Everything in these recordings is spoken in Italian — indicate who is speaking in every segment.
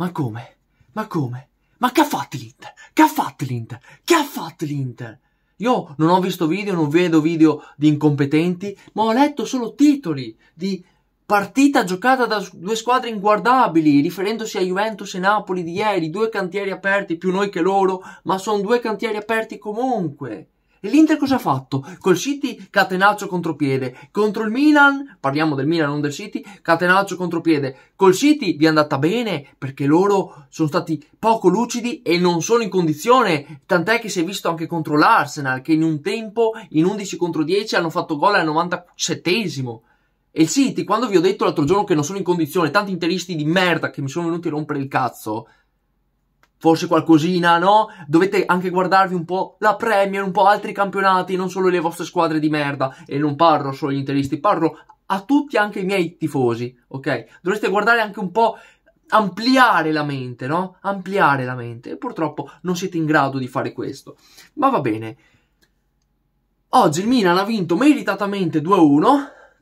Speaker 1: Ma come? Ma come? Ma che ha fatto l'Inter? Che ha fatto l'Inter? Che ha fatto l'Inter? Io non ho visto video, non vedo video di incompetenti, ma ho letto solo titoli di partita giocata da due squadre inguardabili, riferendosi a Juventus e Napoli di ieri, due cantieri aperti più noi che loro, ma sono due cantieri aperti comunque. E l'Inter cosa ha fatto? Col City catenaccio contropiede, contro il Milan, parliamo del Milan non del City, catenaccio contropiede. Col City vi è andata bene perché loro sono stati poco lucidi e non sono in condizione, tant'è che si è visto anche contro l'Arsenal che in un tempo in 11 contro 10 hanno fatto gol al 97esimo. E il City, quando vi ho detto l'altro giorno che non sono in condizione, tanti interisti di merda che mi sono venuti a rompere il cazzo, forse qualcosina, no? Dovete anche guardarvi un po' la Premier, un po' altri campionati, non solo le vostre squadre di merda. E non parlo solo agli interisti, parlo a tutti, anche i miei tifosi, ok? Dovreste guardare anche un po', ampliare la mente, no? Ampliare la mente. E purtroppo non siete in grado di fare questo. Ma va bene. Oggi il Milan ha vinto meritatamente 2-1,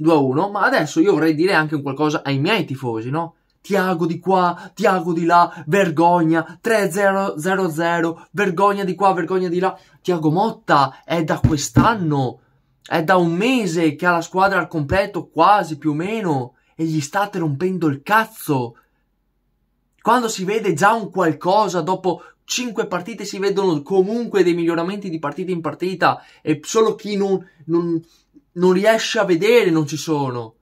Speaker 1: 2-1, ma adesso io vorrei dire anche un qualcosa ai miei tifosi, no? Tiago di qua, Tiago di là, vergogna, 3-0-0-0, vergogna di qua, vergogna di là. Tiago Motta è da quest'anno, è da un mese che ha la squadra al completo, quasi più o meno, e gli state rompendo il cazzo. Quando si vede già un qualcosa dopo 5 partite si vedono comunque dei miglioramenti di partita in partita e solo chi non, non, non riesce a vedere non ci sono.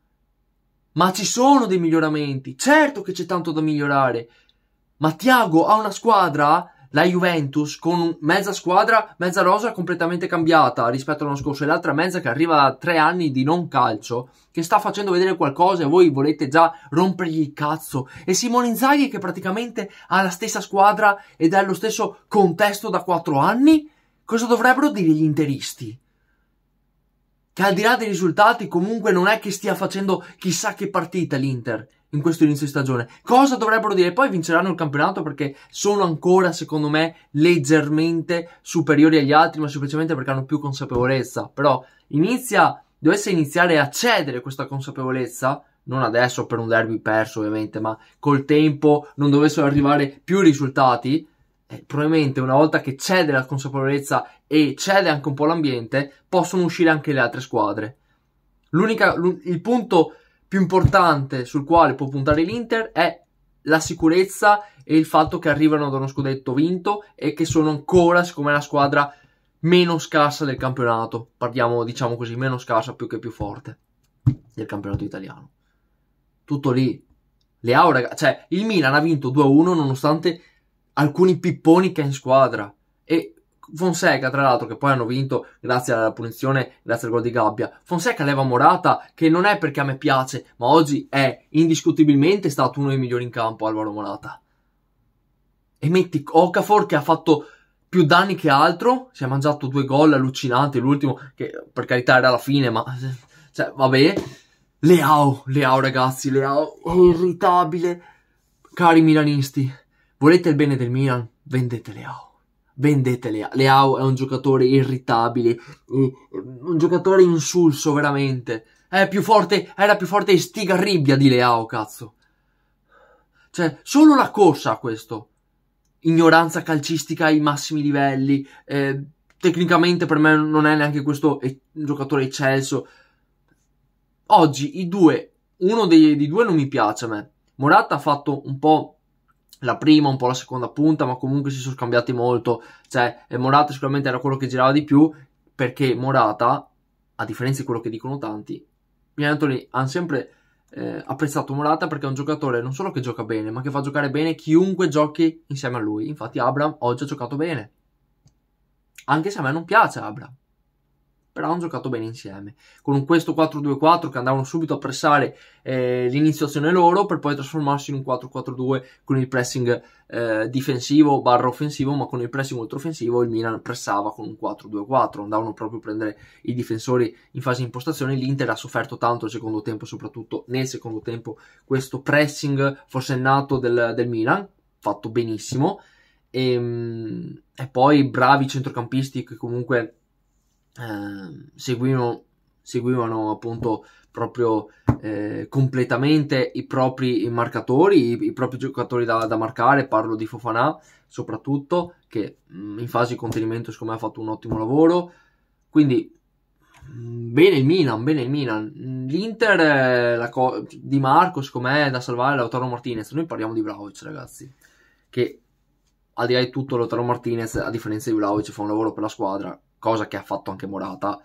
Speaker 1: Ma ci sono dei miglioramenti, certo che c'è tanto da migliorare. Ma Tiago ha una squadra, la Juventus, con mezza squadra, mezza rosa completamente cambiata rispetto all'anno scorso e l'altra mezza che arriva da tre anni di non calcio, che sta facendo vedere qualcosa e voi volete già rompergli il cazzo. E Simone Inzaghi che praticamente ha la stessa squadra ed è lo stesso contesto da quattro anni? Cosa dovrebbero dire gli interisti? che al di là dei risultati comunque non è che stia facendo chissà che partita l'Inter in questo inizio di stagione. Cosa dovrebbero dire? Poi vinceranno il campionato perché sono ancora, secondo me, leggermente superiori agli altri, ma semplicemente perché hanno più consapevolezza. Però inizia, dovesse iniziare a cedere questa consapevolezza, non adesso per un derby perso ovviamente, ma col tempo non dovessero arrivare più risultati, eh, probabilmente una volta che cede la consapevolezza e cede anche un po' l'ambiente, possono uscire anche le altre squadre. L'unica, il punto più importante sul quale può puntare l'Inter è la sicurezza e il fatto che arrivano da uno scudetto vinto e che sono ancora, siccome la squadra meno scarsa del campionato, parliamo diciamo così, meno scarsa più che più forte del campionato italiano. Tutto lì. Le ragazzi, cioè il Milan ha vinto 2-1 nonostante alcuni pipponi che è in squadra. E Fonseca, tra l'altro, che poi hanno vinto grazie alla punizione, grazie al gol di Gabbia. Fonseca leva Morata, che non è perché a me piace, ma oggi è indiscutibilmente stato uno dei migliori in campo, Alvaro Morata. E metti Okafor, che ha fatto più danni che altro, si è mangiato due gol allucinanti, l'ultimo che per carità era la fine, ma cioè, vabbè. Leao, Leao ragazzi, Leao è irritabile. Cari milanisti, Volete il bene del Milan? Vendete Leao. Vendete Leao. Leao è un giocatore irritabile, eh, un giocatore insulso veramente. È più forte, era più forte di Stigarribbia di Leao, cazzo. Cioè, solo la corsa a questo. Ignoranza calcistica ai massimi livelli. Eh, tecnicamente per me non è neanche questo è un giocatore eccelso. Oggi i due, uno dei, dei due non mi piace a me. Morata ha fatto un po' la prima, un po' la seconda punta, ma comunque si sono scambiati molto. Cioè, eh, Morata sicuramente era quello che girava di più, perché Morata, a differenza di quello che dicono tanti, gli Anthony hanno sempre eh, apprezzato Morata perché è un giocatore non solo che gioca bene, ma che fa giocare bene chiunque giochi insieme a lui. Infatti Abram oggi ha giocato bene. Anche se a me non piace Abram però hanno giocato bene insieme. Con questo 4-2-4 che andavano subito a pressare eh, l'iniziazione loro per poi trasformarsi in un 4-4-2 con il pressing eh, difensivo barra offensivo, ma con il pressing oltreoffensivo il Milan pressava con un 4-2-4, andavano proprio a prendere i difensori in fase di impostazione. L'Inter ha sofferto tanto il secondo tempo, soprattutto nel secondo tempo, questo pressing forsennato del, del Milan, fatto benissimo. E, ehm, e poi bravi centrocampisti che comunque Ehm, seguivano, seguivano, appunto proprio eh, completamente i propri marcatori, i, i propri giocatori da, da, marcare, parlo di Fofanà soprattutto, che mh, mm, in fase di contenimento secondo me ha fatto un ottimo lavoro, quindi mm, Bene il Milan, bene il Milan. L'Inter eh, la co- di Marco, secondo me, è da salvare Lautaro Martinez. Noi parliamo di Vlaovic, ragazzi. Che al di là di tutto, Lautaro Martinez, a differenza di Vlaovic, fa un lavoro per la squadra cosa che ha fatto anche Morata.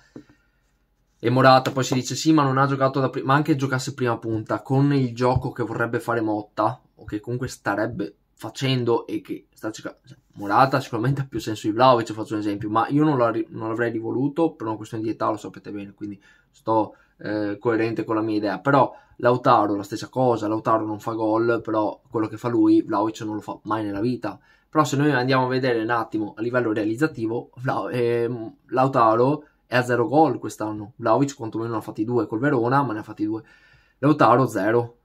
Speaker 1: E Morata poi si dice sì, ma non ha giocato da prima, ma anche giocasse prima punta con il gioco che vorrebbe fare Motta, o che comunque starebbe facendo e che sta cercando. Cioè, Morata sicuramente ha più senso di Vlaovic, faccio un esempio, ma io non, non l'avrei rivoluto per una questione di età, lo sapete bene, quindi sto eh, coerente con la mia idea. Però Lautaro, la stessa cosa, Lautaro non fa gol, però quello che fa lui, Vlaovic non lo fa mai nella vita. Però se noi andiamo a vedere un attimo a livello realizzativo, ehm, Lautaro è a zero gol quest'anno. Vlaovic quantomeno ne ha fatti due col Verona, ma ne ha fatti due Lautaro zero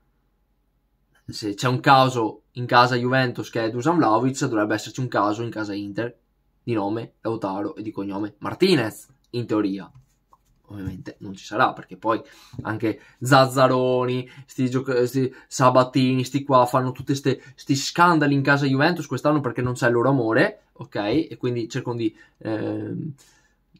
Speaker 1: Se c'è un caso in casa Juventus che è Dusan Vlaovic, dovrebbe esserci un caso in casa Inter di nome Lautaro e di cognome Martinez, in teoria ovviamente non ci sarà perché poi anche Zazzaroni, sti, gioca- sti Sabatini, sti qua fanno tutti questi scandali in casa Juventus quest'anno perché non c'è il loro amore, ok? E quindi cercano di eh,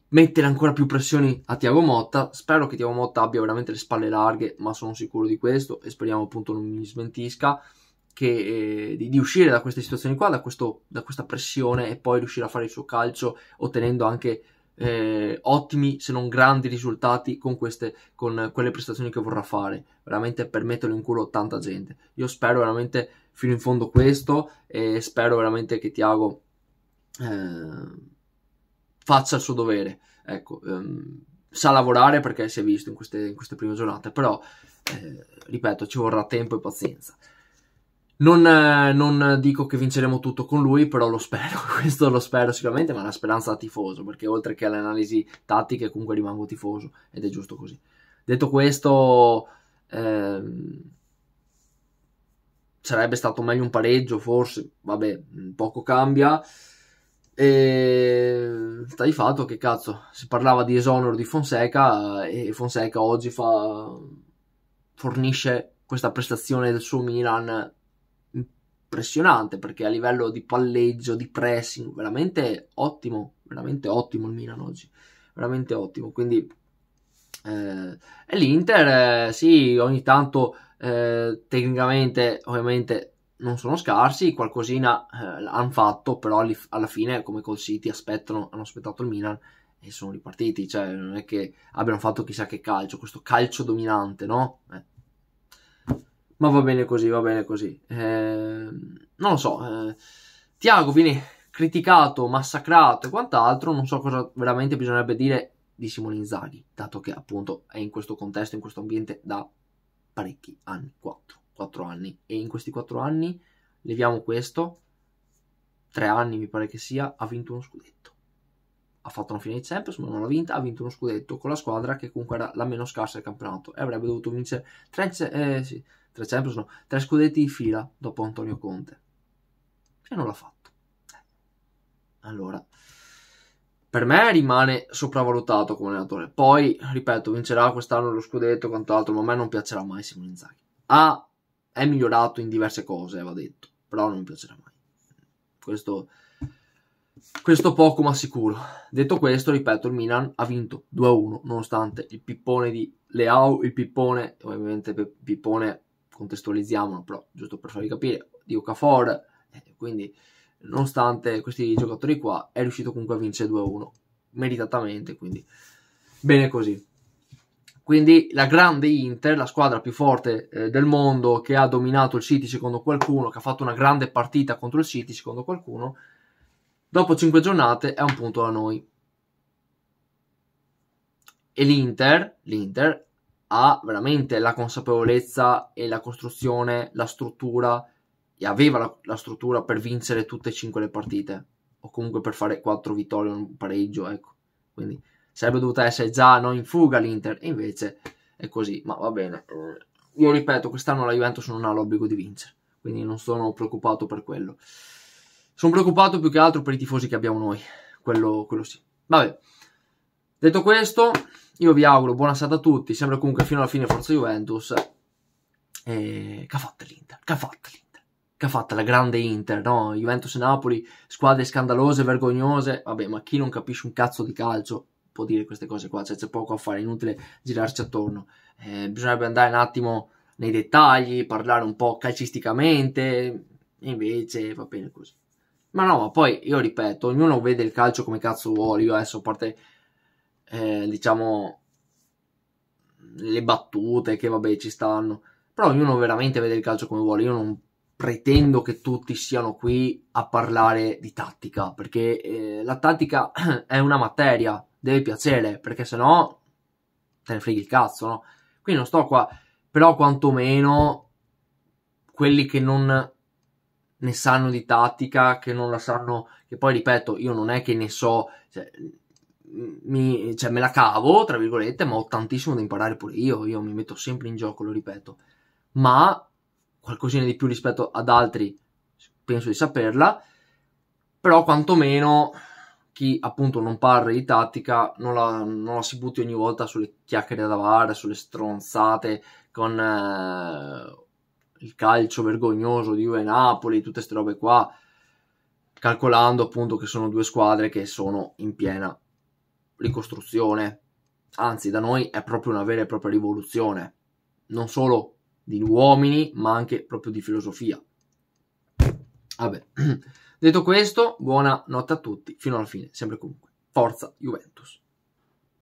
Speaker 1: mettere ancora più pressioni a Tiago Motta. Spero che Tiago Motta abbia veramente le spalle larghe, ma sono sicuro di questo e speriamo appunto non mi smentisca. Che, eh, di, di, uscire da queste situazioni qua, da, questo, da questa pressione e poi riuscire a fare il suo calcio ottenendo anche eh, ottimi se non grandi risultati con, queste, con quelle prestazioni che vorrà fare veramente per metterlo in culo tanta gente io spero veramente fino in fondo questo e spero veramente che Tiago eh, faccia il suo dovere ecco ehm, sa lavorare perché si è visto in queste, in queste prime giornate però eh, ripeto ci vorrà tempo e pazienza non, non, dico che vinceremo tutto con lui, però lo spero, questo lo spero sicuramente, ma è una speranza da tifoso, perché oltre che alle analisi tattiche comunque rimango tifoso ed è giusto così. Detto questo, ehm, sarebbe stato meglio un pareggio, forse, vabbè, mm, poco cambia. E sta di fatto che cazzo, si parlava di esonero di Fonseca e Fonseca oggi fa, fornisce questa prestazione del suo Milan impressionante perché a livello di palleggio, di pressing, veramente ottimo, veramente ottimo il Milan oggi, veramente ottimo. Quindi eh, e l'Inter, eh, sì, ogni tanto eh, tecnicamente ovviamente non sono scarsi, qualcosina eh, hanno fatto, però li, alla fine come col City aspettano, hanno aspettato il Milan e sono ripartiti, cioè non è che abbiano fatto chissà che calcio, questo calcio dominante, no? Eh, ma va bene così, va bene così. Eh, non lo so, eh, Tiago viene criticato, massacrato e quant'altro, non so cosa veramente bisognerebbe dire di Simone Inzaghi, dato che appunto è in questo contesto, in questo ambiente da parecchi anni, 4, 4 anni, e in questi 4 anni, leviamo questo, 3 anni mi pare che sia, ha vinto uno scudetto. Ha fatto una fine di Champions, ma non l'ha vinta, ha vinto uno scudetto con la squadra che comunque era la meno scarsa del campionato e avrebbe dovuto vincere 3, eh, sì, tre Champions, no, tre scudetti in fila dopo Antonio Conte. E non l'ha fatto. Eh. Allora, per me rimane sopravvalutato come allenatore. Poi, ripeto, vincerà quest'anno lo scudetto e quant'altro, ma a me non piacerà mai Simone Inzaghi. Ha, ah, è migliorato in diverse cose, va detto, però non mi piacerà mai. Questo, questo poco ma sicuro. Detto questo, ripeto, il Milan ha vinto 2-1, nonostante il pippone di Leao, il pippone, ovviamente pippone contestualizziamolo però giusto per farvi capire di Okafor eh, quindi nonostante questi giocatori qua è riuscito comunque a vincere 2-1 meritatamente quindi bene così quindi la grande Inter, la squadra più forte eh, del mondo che ha dominato il City secondo qualcuno, che ha fatto una grande partita contro il City secondo qualcuno, dopo 5 giornate è un punto da noi. E l'Inter, l'Inter ha veramente la consapevolezza e la costruzione, la struttura, e aveva la, la struttura per vincere tutte e cinque le partite, o comunque per fare quattro vittorie e un pareggio, ecco. Quindi sarebbe dovuta essere già no, in fuga l'Inter, e invece è così, ma va bene. Io ripeto, quest'anno la Juventus non ha l'obbligo di vincere, quindi non sono preoccupato per quello. Sono preoccupato più che altro per i tifosi che abbiamo noi, quello, quello sì. Vabbè. Detto questo, io vi auguro buona serata a tutti, sempre comunque fino alla fine Forza Juventus. E che ha fatto l'Inter, che ha fatto l'Inter, che ha fatto la grande Inter, no? Juventus e Napoli, squadre scandalose, vergognose. Vabbè, ma chi non capisce un cazzo di calcio può dire queste cose qua, cioè c'è poco a fare, è inutile girarci attorno. Eh, bisognerebbe andare un attimo nei dettagli, parlare un po' calcisticamente, invece va bene così. Ma no, ma poi io ripeto, ognuno vede il calcio come cazzo vuole, io adesso a parte eh, diciamo, le battute che vabbè ci stanno, però ognuno veramente vede il calcio come vuole, io non pretendo che tutti siano qui a parlare di tattica, perché eh, la tattica è una materia, deve piacere, perché se no te ne freghi il cazzo, no? Quindi non sto qua, però quantomeno quelli che non ne sanno di tattica, che non la sanno, che poi ripeto, io non è che ne so, cioè, mi, cioè, me la cavo, tra virgolette, ma ho tantissimo da imparare pure io. Io mi metto sempre in gioco, lo ripeto. Ma qualcosina di più rispetto ad altri penso di saperla. Però quantomeno chi appunto non parla di tattica non la, non la si butti ogni volta sulle chiacchiere da VAR, sulle stronzate con eh, il calcio vergognoso di Juve Napoli, tutte queste robe qua, calcolando appunto che sono due squadre che sono in piena ricostruzione, anzi da noi è proprio una vera e propria rivoluzione, non solo di uomini ma anche proprio di filosofia. Vabbè, detto questo, buona notte a tutti, fino alla fine, sempre comunque. Forza Juventus.